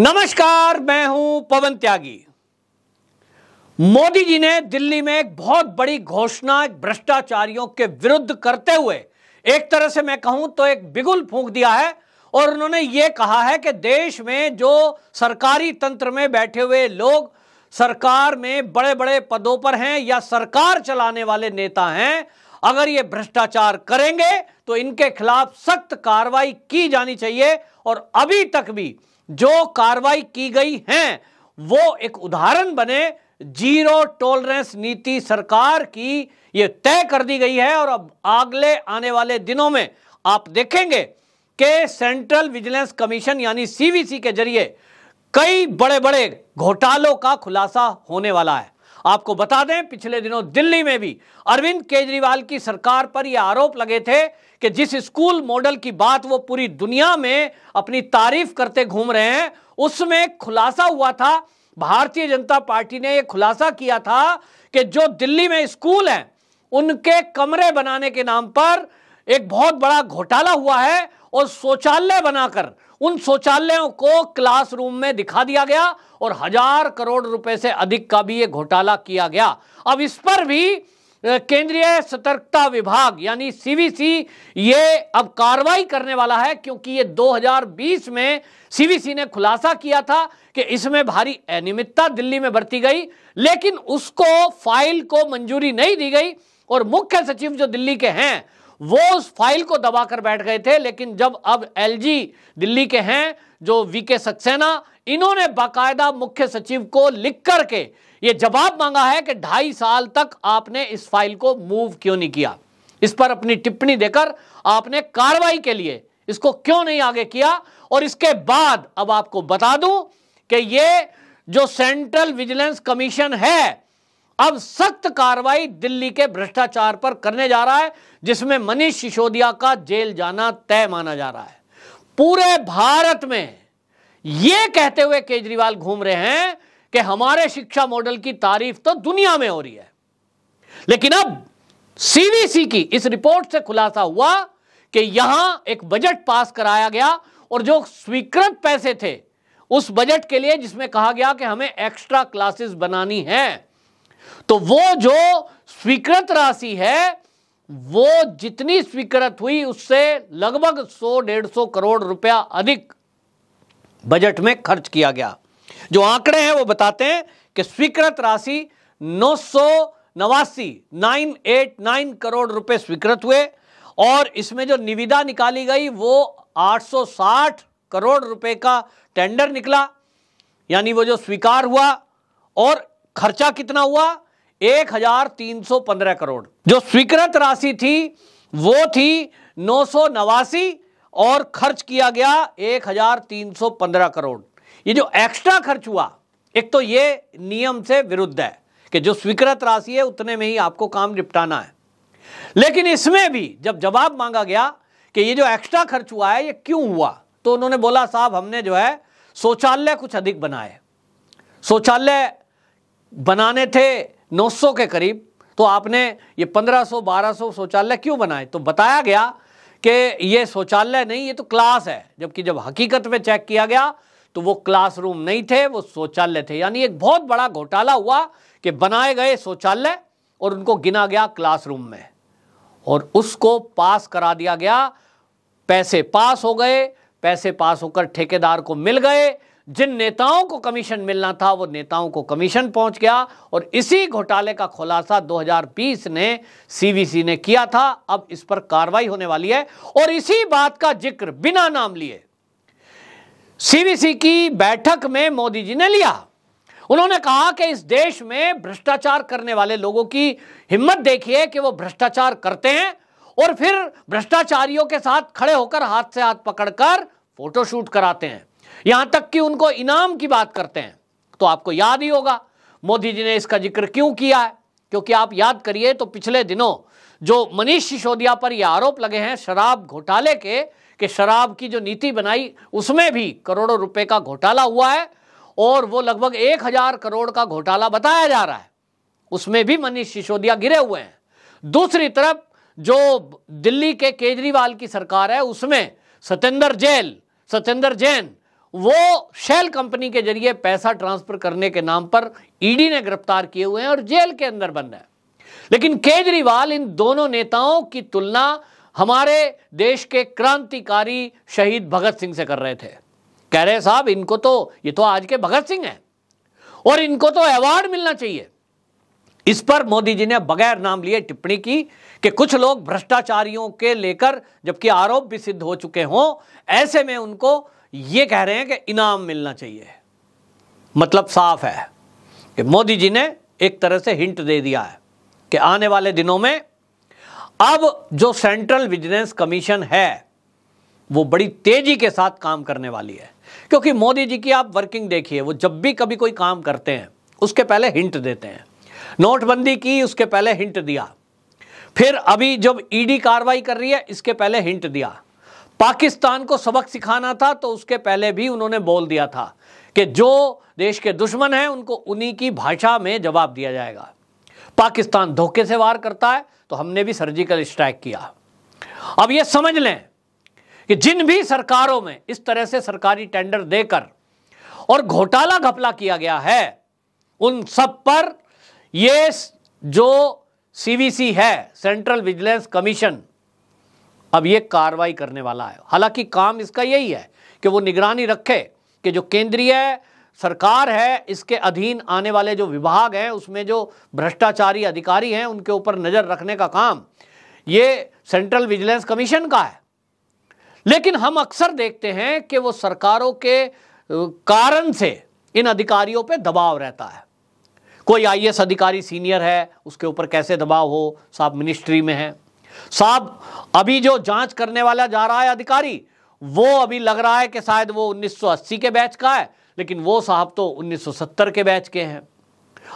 नमस्कार मैं हूं पवन त्यागी मोदी जी ने दिल्ली में एक बहुत बड़ी घोषणा भ्रष्टाचारियों के विरुद्ध करते हुए एक तरह से मैं कहूं तो एक बिगुल फूंक दिया है और उन्होंने ये कहा है कि देश में जो सरकारी तंत्र में बैठे हुए लोग सरकार में बड़े बड़े पदों पर हैं या सरकार चलाने वाले नेता हैं अगर ये भ्रष्टाचार करेंगे तो इनके खिलाफ सख्त कार्रवाई की जानी चाहिए और अभी तक भी जो कार्रवाई की गई है वो एक उदाहरण बने जीरो टॉलरेंस नीति सरकार की ये तय कर दी गई है और अब अगले आने वाले दिनों में आप देखेंगे कि सेंट्रल विजिलेंस कमीशन यानी सीवीसी के जरिए कई बड़े बड़े घोटालों का खुलासा होने वाला है आपको बता दें पिछले दिनों दिल्ली में भी अरविंद केजरीवाल की सरकार पर यह आरोप लगे थे कि जिस स्कूल मॉडल की बात वो पूरी दुनिया में अपनी तारीफ करते घूम रहे हैं उसमें खुलासा हुआ था भारतीय जनता पार्टी ने यह खुलासा किया था कि जो दिल्ली में स्कूल हैं उनके कमरे बनाने के नाम पर एक बहुत बड़ा घोटाला हुआ है और शौचालय बनाकर उन शौचालयों को क्लासरूम में दिखा दिया गया और हजार करोड़ रुपए से अधिक का भी ये घोटाला किया गया अब इस पर भी केंद्रीय सतर्कता विभाग यानी सीवीसी ये अब कार्रवाई करने वाला है क्योंकि ये 2020 में सीवीसी ने खुलासा किया था कि इसमें भारी अनियमितता दिल्ली में बरती गई लेकिन उसको फाइल को मंजूरी नहीं दी गई और मुख्य सचिव जो दिल्ली के हैं वो उस फाइल को दबाकर बैठ गए थे लेकिन जब अब एलजी दिल्ली के हैं जो वीके सक्सेना इन्होंने बाकायदा मुख्य सचिव को लिख करके ये जवाब मांगा है कि ढाई साल तक आपने इस फाइल को मूव क्यों नहीं किया इस पर अपनी टिप्पणी देकर आपने कार्रवाई के लिए इसको क्यों नहीं आगे किया और इसके बाद अब आपको बता दूं कि ये जो सेंट्रल विजिलेंस कमीशन है अब सख्त कार्रवाई दिल्ली के भ्रष्टाचार पर करने जा रहा है जिसमें मनीष सिसोदिया का जेल जाना तय माना जा रहा है पूरे भारत में यह कहते हुए केजरीवाल घूम रहे हैं कि हमारे शिक्षा मॉडल की तारीफ तो दुनिया में हो रही है लेकिन अब सीवीसी की इस रिपोर्ट से खुलासा हुआ कि यहां एक बजट पास कराया गया और जो स्वीकृत पैसे थे उस बजट के लिए जिसमें कहा गया कि हमें एक्स्ट्रा क्लासेस बनानी है तो वो जो स्वीकृत राशि है वो जितनी स्वीकृत हुई उससे लगभग 100 डेढ़ सौ करोड़ रुपया अधिक बजट में खर्च किया गया जो आंकड़े हैं वो बताते हैं कि स्वीकृत राशि नौ सौ नवासी नाइन एट नाइन करोड़ रुपए स्वीकृत हुए और इसमें जो निविदा निकाली गई वो 860 करोड़ रुपए का टेंडर निकला यानी वो जो स्वीकार हुआ और खर्चा कितना हुआ 1315 करोड़ जो स्वीकृत राशि थी वो थी नौ और खर्च किया गया 1315 करोड़ ये जो एक्स्ट्रा खर्च हुआ एक तो ये नियम से विरुद्ध है कि जो स्वीकृत राशि है उतने में ही आपको काम निपटाना है लेकिन इसमें भी जब जवाब मांगा गया कि ये जो एक्स्ट्रा खर्च हुआ है ये क्यों हुआ तो उन्होंने बोला साहब हमने जो है शौचालय कुछ अधिक बनाए शौचालय बनाने थे 900 के करीब तो आपने ये 1500 1200 शौचालय क्यों बनाए तो बताया गया कि ये शौचालय नहीं ये तो क्लास है जबकि जब हकीकत में चेक किया गया तो वो क्लासरूम नहीं थे वो शौचालय थे यानी एक बहुत बड़ा घोटाला हुआ कि बनाए गए शौचालय और उनको गिना गया क्लासरूम में और उसको पास करा दिया गया पैसे पास हो गए पैसे पास होकर ठेकेदार को मिल गए जिन नेताओं को कमीशन मिलना था वो नेताओं को कमीशन पहुंच गया और इसी घोटाले का खुलासा 2020 ने सीवीसी ने किया था अब इस पर कार्रवाई होने वाली है और इसी बात का जिक्र बिना नाम लिए सीवीसी की बैठक में मोदी जी ने लिया उन्होंने कहा कि इस देश में भ्रष्टाचार करने वाले लोगों की हिम्मत देखिए कि वो भ्रष्टाचार करते हैं और फिर भ्रष्टाचारियों के साथ खड़े होकर हाथ से हाथ पकड़कर फोटोशूट कराते हैं यहां तक कि उनको इनाम की बात करते हैं तो आपको याद ही होगा मोदी जी ने इसका जिक्र क्यों किया है क्योंकि आप याद करिए तो पिछले दिनों जो मनीष सिसोदिया पर यह आरोप लगे हैं शराब घोटाले के कि शराब की जो नीति बनाई उसमें भी करोड़ों रुपए का घोटाला हुआ है और वो लगभग एक हजार करोड़ का घोटाला बताया जा रहा है उसमें भी मनीष सिसोदिया गिरे हुए हैं दूसरी तरफ जो दिल्ली के केजरीवाल की सरकार है उसमें सत्येंद्र जैल सत्येंद्र जैन वो शेल कंपनी के जरिए पैसा ट्रांसफर करने के नाम पर ईडी e ने गिरफ्तार किए हुए हैं और जेल के अंदर बंद है लेकिन केजरीवाल इन दोनों नेताओं की तुलना हमारे देश के क्रांतिकारी शहीद भगत सिंह से कर रहे थे कह रहे साहब इनको तो ये तो आज के भगत सिंह हैं और इनको तो अवार्ड मिलना चाहिए इस पर मोदी जी ने बगैर नाम लिए टिप्पणी की कि कुछ लोग भ्रष्टाचारियों के लेकर जबकि आरोप भी सिद्ध हो चुके हों ऐसे में उनको ये कह रहे हैं कि इनाम मिलना चाहिए मतलब साफ है कि मोदी जी ने एक तरह से हिंट दे दिया है कि आने वाले दिनों में अब जो सेंट्रल विजिलेंस कमीशन है वो बड़ी तेजी के साथ काम करने वाली है क्योंकि मोदी जी की आप वर्किंग देखिए वो जब भी कभी कोई काम करते हैं उसके पहले हिंट देते हैं नोटबंदी की उसके पहले हिंट दिया फिर अभी जब ईडी कार्रवाई कर रही है इसके पहले हिंट दिया पाकिस्तान को सबक सिखाना था तो उसके पहले भी उन्होंने बोल दिया था कि जो देश के दुश्मन हैं उनको उन्हीं की भाषा में जवाब दिया जाएगा पाकिस्तान धोखे से वार करता है तो हमने भी सर्जिकल स्ट्राइक किया अब ये समझ लें कि जिन भी सरकारों में इस तरह से सरकारी टेंडर देकर और घोटाला घपला किया गया है उन सब पर यह जो सीवीसी है सेंट्रल विजिलेंस कमीशन अब ये कार्रवाई करने वाला है हालांकि काम इसका यही है कि वो निगरानी रखे कि जो केंद्रीय सरकार है इसके अधीन आने वाले जो विभाग हैं उसमें जो भ्रष्टाचारी अधिकारी हैं उनके ऊपर नज़र रखने का काम ये सेंट्रल विजिलेंस कमीशन का है लेकिन हम अक्सर देखते हैं कि वो सरकारों के कारण से इन अधिकारियों पे दबाव रहता है कोई आईएएस अधिकारी सीनियर है उसके ऊपर कैसे दबाव हो साहब मिनिस्ट्री में है साहब अभी जो जांच करने वाला जा रहा है अधिकारी वो अभी लग रहा है कि शायद वो 1980 के बैच का है लेकिन वो साहब तो 1970 के बैच के हैं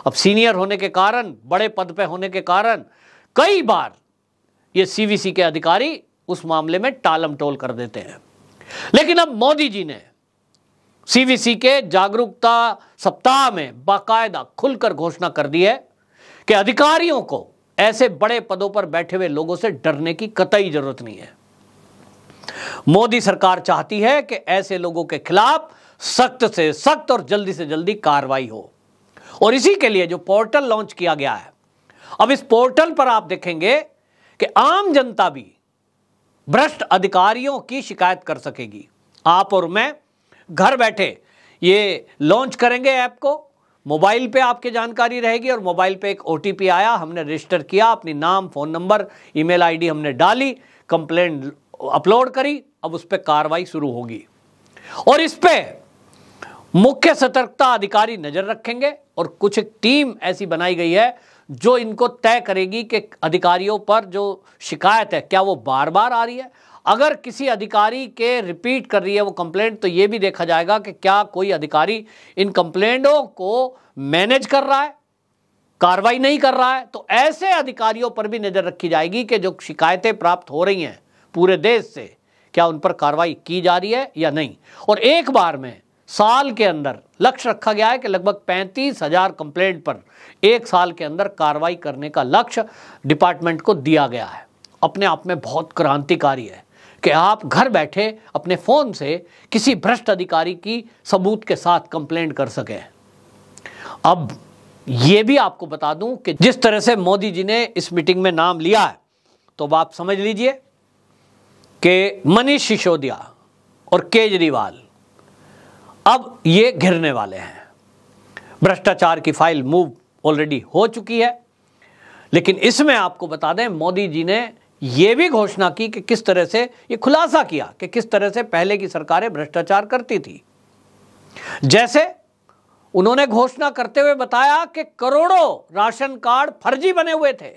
अब सीनियर होने के कारण बड़े पद पे होने के कारण कई बार ये सीवीसी के अधिकारी उस मामले में टालम टोल कर देते हैं लेकिन अब मोदी जी ने सीवीसी के जागरूकता सप्ताह में बाकायदा खुलकर घोषणा कर दी है कि अधिकारियों को ऐसे बड़े पदों पर बैठे हुए लोगों से डरने की कतई जरूरत नहीं है मोदी सरकार चाहती है कि ऐसे लोगों के खिलाफ सख्त से सख्त और जल्दी से जल्दी कार्रवाई हो और इसी के लिए जो पोर्टल लॉन्च किया गया है अब इस पोर्टल पर आप देखेंगे कि आम जनता भी भ्रष्ट अधिकारियों की शिकायत कर सकेगी आप और मैं घर बैठे ये लॉन्च करेंगे ऐप को मोबाइल पे आपके जानकारी रहेगी और मोबाइल पे एक ओ आया हमने रजिस्टर किया अपनी नाम फ़ोन नंबर ईमेल आईडी हमने डाली कंप्लेंट अपलोड करी अब उस पर कार्रवाई शुरू होगी और इस पर मुख्य सतर्कता अधिकारी नज़र रखेंगे और कुछ एक टीम ऐसी बनाई गई है जो इनको तय करेगी कि अधिकारियों पर जो शिकायत है क्या वो बार बार आ रही है अगर किसी अधिकारी के रिपीट कर रही है वो कंप्लेंट तो ये भी देखा जाएगा कि क्या कोई अधिकारी इन कंप्लेंटों को मैनेज कर रहा है कार्रवाई नहीं कर रहा है तो ऐसे अधिकारियों पर भी नज़र रखी जाएगी कि जो शिकायतें प्राप्त हो रही हैं पूरे देश से क्या उन पर कार्रवाई की जा रही है या नहीं और एक बार में साल के अंदर लक्ष्य रखा गया है कि लगभग पैंतीस हजार कंप्लेंट पर एक साल के अंदर कार्रवाई करने का लक्ष्य डिपार्टमेंट को दिया गया है अपने आप में बहुत क्रांतिकारी है कि आप घर बैठे अपने फ़ोन से किसी भ्रष्ट अधिकारी की सबूत के साथ कंप्लेंट कर सके अब यह भी आपको बता दूं कि जिस तरह से मोदी जी ने इस मीटिंग में नाम लिया है तो अब आप समझ लीजिए कि मनीष सिसोदिया और केजरीवाल अब ये घिरने वाले हैं भ्रष्टाचार की फाइल मूव ऑलरेडी हो चुकी है लेकिन इसमें आपको बता दें मोदी जी ने ये भी घोषणा की कि किस तरह से ये खुलासा किया कि किस तरह से पहले की सरकारें भ्रष्टाचार करती थी जैसे उन्होंने घोषणा करते हुए बताया कि करोड़ों राशन कार्ड फर्जी बने हुए थे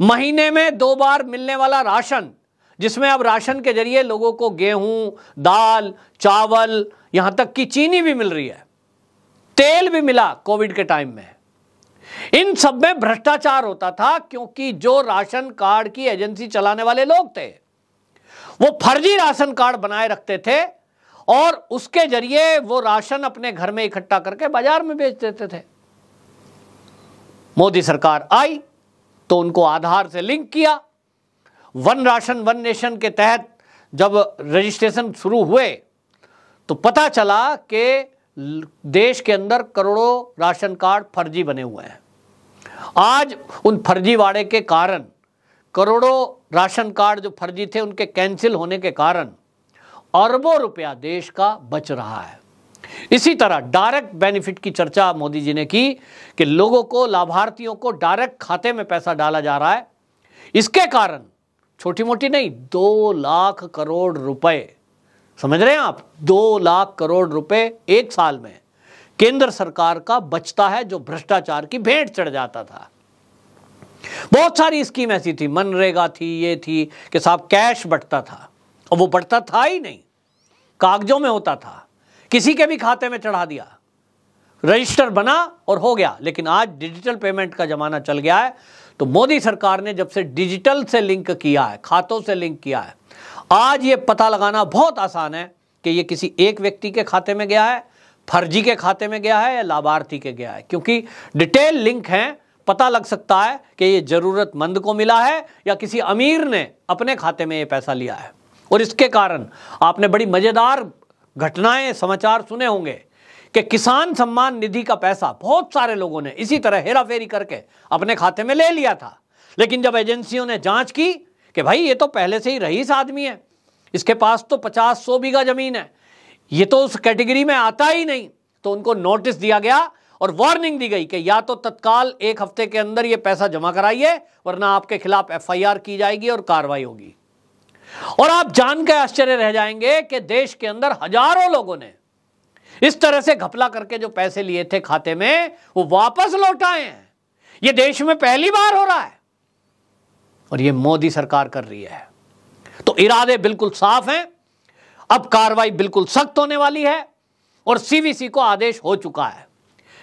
महीने में दो बार मिलने वाला राशन जिसमें अब राशन के जरिए लोगों को गेहूं दाल चावल यहां तक कि चीनी भी मिल रही है तेल भी मिला कोविड के टाइम में इन सब में भ्रष्टाचार होता था क्योंकि जो राशन कार्ड की एजेंसी चलाने वाले लोग थे वो फर्जी राशन कार्ड बनाए रखते थे और उसके जरिए वो राशन अपने घर में इकट्ठा करके बाजार में बेच देते थे मोदी सरकार आई तो उनको आधार से लिंक किया वन राशन वन नेशन के तहत जब रजिस्ट्रेशन शुरू हुए तो पता चला कि देश के अंदर करोड़ों राशन कार्ड फर्जी बने हुए हैं आज उन फर्जीवाड़े के कारण करोड़ों राशन कार्ड जो फर्जी थे उनके कैंसिल होने के कारण अरबों रुपया देश का बच रहा है इसी तरह डायरेक्ट बेनिफिट की चर्चा मोदी जी ने की कि लोगों को लाभार्थियों को डायरेक्ट खाते में पैसा डाला जा रहा है इसके कारण छोटी मोटी नहीं दो लाख करोड़ रुपए समझ रहे हैं आप दो लाख करोड़ रुपए एक साल में केंद्र सरकार का बचता है जो भ्रष्टाचार की भेंट चढ़ जाता था बहुत सारी स्कीम ऐसी थी मनरेगा थी ये थी कि साहब कैश बढ़ता था और वो बढ़ता था ही नहीं कागजों में होता था किसी के भी खाते में चढ़ा दिया रजिस्टर बना और हो गया लेकिन आज डिजिटल पेमेंट का ज़माना चल गया है तो मोदी सरकार ने जब से डिजिटल से लिंक किया है खातों से लिंक किया है आज ये पता लगाना बहुत आसान है कि ये किसी एक व्यक्ति के खाते में गया है फर्जी के खाते में गया है या लाभार्थी के गया है क्योंकि डिटेल लिंक है पता लग सकता है कि ये ज़रूरतमंद को मिला है या किसी अमीर ने अपने खाते में ये पैसा लिया है और इसके कारण आपने बड़ी मज़ेदार घटनाएं समाचार सुने होंगे कि किसान सम्मान निधि का पैसा बहुत सारे लोगों ने इसी तरह हेरा फेरी करके अपने खाते में ले लिया था लेकिन जब एजेंसियों ने जांच की कि भाई ये तो पहले से ही रईस आदमी है इसके पास तो पचास सौ बीघा जमीन है ये तो उस कैटेगरी में आता ही नहीं तो उनको नोटिस दिया गया और वार्निंग दी गई कि या तो तत्काल एक हफ्ते के अंदर ये पैसा जमा कराइए वरना आपके खिलाफ एफआईआर की जाएगी और कार्रवाई होगी और आप जानकर आश्चर्य रह जाएंगे कि देश के अंदर हजारों लोगों ने इस तरह से घपला करके जो पैसे लिए थे खाते में वो वापस लौटाए हैं ये देश में पहली बार हो रहा है और ये मोदी सरकार कर रही है तो इरादे बिल्कुल साफ हैं अब कार्रवाई बिल्कुल सख्त होने वाली है और सीवीसी को आदेश हो चुका है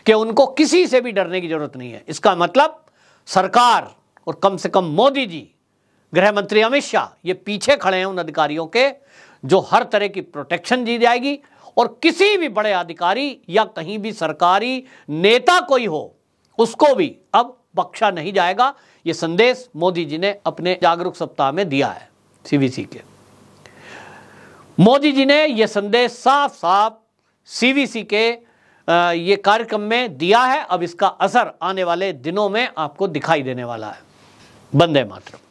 कि उनको किसी से भी डरने की जरूरत नहीं है इसका मतलब सरकार और कम से कम मोदी जी गृह मंत्री अमित शाह ये पीछे खड़े हैं उन अधिकारियों के जो हर तरह की प्रोटेक्शन दी जाएगी और किसी भी बड़े अधिकारी या कहीं भी सरकारी नेता कोई हो उसको भी अब बख्शा नहीं जाएगा यह संदेश मोदी जी ने अपने जागरूक सप्ताह में दिया है सीवीसी के मोदी जी ने यह संदेश साफ साफ सीवीसी के ये कार्यक्रम में दिया है अब इसका असर आने वाले दिनों में आपको दिखाई देने वाला है बंदे मातरम